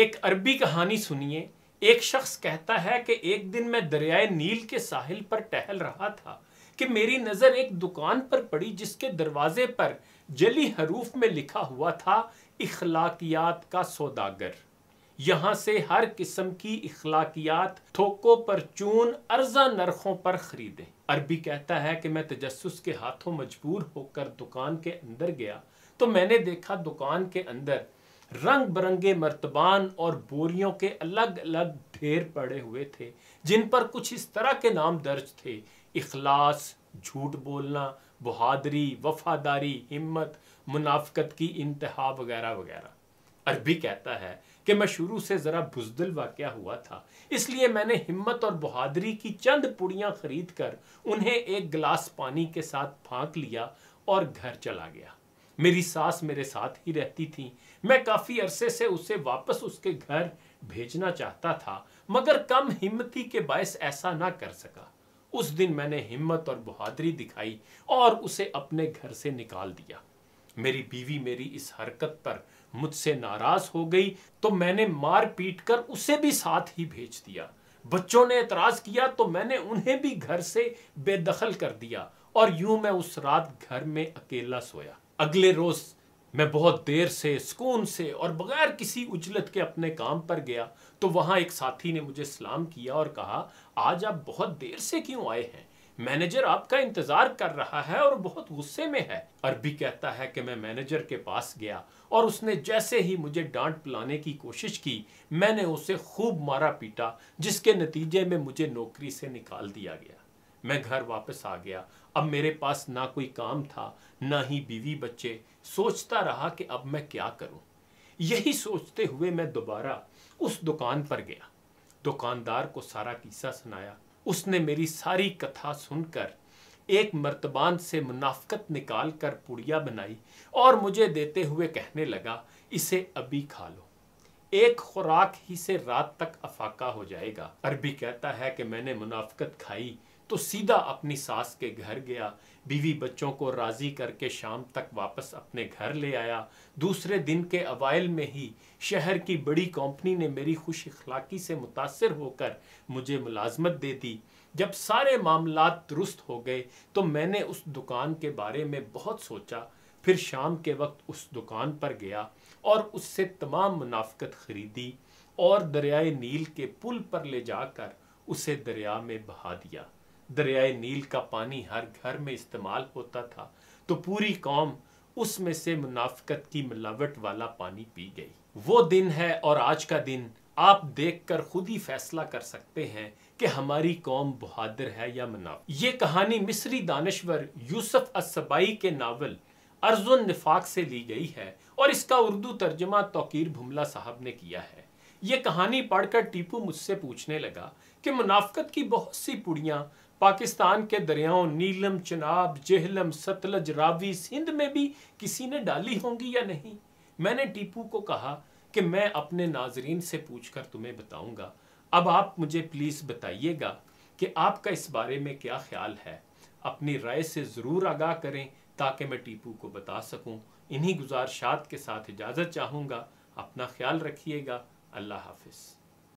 एक अरबी कहानी सुनिए एक शख्स कहता है कि एक दिन मैं दरियाए नील के साहिल पर टहल रहा था कि मेरी नज़र एक दुकान पर पड़ी जिसके दरवाजे पर जली हरूफ में लिखा हुआ था इखलाकियात का सौदागर यहां से हर किस्म की इखलाकियात थोकों पर चून अर्जा नरखों पर खरीदे अरबी कहता है कि मैं तजस्स के हाथों मजबूर होकर दुकान के अंदर गया तो मैंने देखा दुकान के अंदर रंग बिरंगे मर्तबान और बोरियों के अलग अलग ढेर पड़े हुए थे जिन पर कुछ इस तरह के नाम दर्ज थे इखलास झूठ बोलना बहादरी वफादारी हिम्मत मुनाफ़त की इंतहा वगैरह वगैरह अरबी कहता है कि मैं शुरू से ज़रा बुजदिल वाक़ हुआ था इसलिए मैंने हिम्मत और बहादरी की चंद पुड़ियाँ खरीद कर उन्हें एक गिलास पानी के साथ फाँक लिया और घर चला गया मेरी सास मेरे साथ ही रहती थी मैं काफ़ी अरसे से उसे वापस उसके घर भेजना चाहता था मगर कम हिम्मती के बायस ऐसा ना कर सका उस दिन मैंने हिम्मत और बहादुरी दिखाई और उसे अपने घर से निकाल दिया मेरी बीवी मेरी इस हरकत पर मुझसे नाराज हो गई तो मैंने मार पीट कर उसे भी साथ ही भेज दिया बच्चों ने एतराज किया तो मैंने उन्हें भी घर से बेदखल कर दिया और यूं मैं उस रात घर में अकेला सोया अगले रोज़ मैं बहुत देर से सुकून से और बगैर किसी उजलत के अपने काम पर गया तो वहाँ एक साथी ने मुझे सलाम किया और कहा आज आप बहुत देर से क्यों आए हैं मैनेजर आपका इंतजार कर रहा है और बहुत गुस्से में है अरबी कहता है कि मैं मैनेजर के पास गया और उसने जैसे ही मुझे डांट पिलाने की कोशिश की मैंने उसे खूब मारा पीटा जिसके नतीजे में मुझे नौकरी से निकाल दिया गया मैं घर वापस आ गया अब मेरे पास ना कोई काम था ना ही बीवी बच्चे सोचता रहा कि अब मैं क्या करूं यही सोचते हुए मैं दोबारा उस दुकान पर गया दुकानदार को सारा किस्सा सुनाया उसने मेरी सारी कथा सुनकर एक मर्तबान से मुनाफ्त निकाल कर पुड़िया बनाई और मुझे देते हुए कहने लगा इसे अभी खा लो एक खुराक ही से रात तक अफाका हो जाएगा अरबी कहता है कि मैंने मुनाफ्त खाई तो सीधा अपनी सास के घर गया बीवी बच्चों को राज़ी करके शाम तक वापस अपने घर ले आया दूसरे दिन के अवाइल में ही शहर की बड़ी कंपनी ने मेरी खुश अखलाक़ी से मुतासर होकर मुझे मुलाजमत दे दी जब सारे मामला दुरुस्त हो गए तो मैंने उस दुकान के बारे में बहुत सोचा फिर शाम के वक्त उस दुकान पर गया और उससे तमाम मुनाफ्त खरीदी और दरियाए नील के पुल पर ले जाकर उसे दरिया में बहा दिया दरियाए नील का पानी हर घर में इस्तेमाल होता था तो पूरी कौम उसमें से मुनाफिकत की मिलावट वाला पानी पी गई वो दिन है और आज का दिन आप देखकर खुद ही फैसला कर सकते हैं कि हमारी कौम बहादुर है या मुनाफ ये कहानी मिस्री दानश्वर यूसुफ असबाई के नावल अर्जुन निफाक से ली गई है और इसका उर्दू तर्जमा तोकीर भुमला साहब ने किया है ये कहानी पढ़कर टीपू मुझसे पूछने लगा कि मुनाफ्त की बहुत सी पुड़ियाँ पाकिस्तान के दरियाओं नीलम चनाब जहलम सतलज रावी सिंध में भी किसी ने डाली होंगी या नहीं मैंने टीपू को कहा कि मैं अपने नाजरीन से पूछ कर तुम्हें बताऊंगा अब आप मुझे प्लीज़ बताइएगा कि आपका इस बारे में क्या ख्याल है अपनी राय से ज़रूर आगाह करें ताकि मैं टीपू को बता सकूं इन्हीं गुजारशात के साथ इजाज़त चाहूँगा अपना ख्याल रखिएगा अल्लाह हाफिज़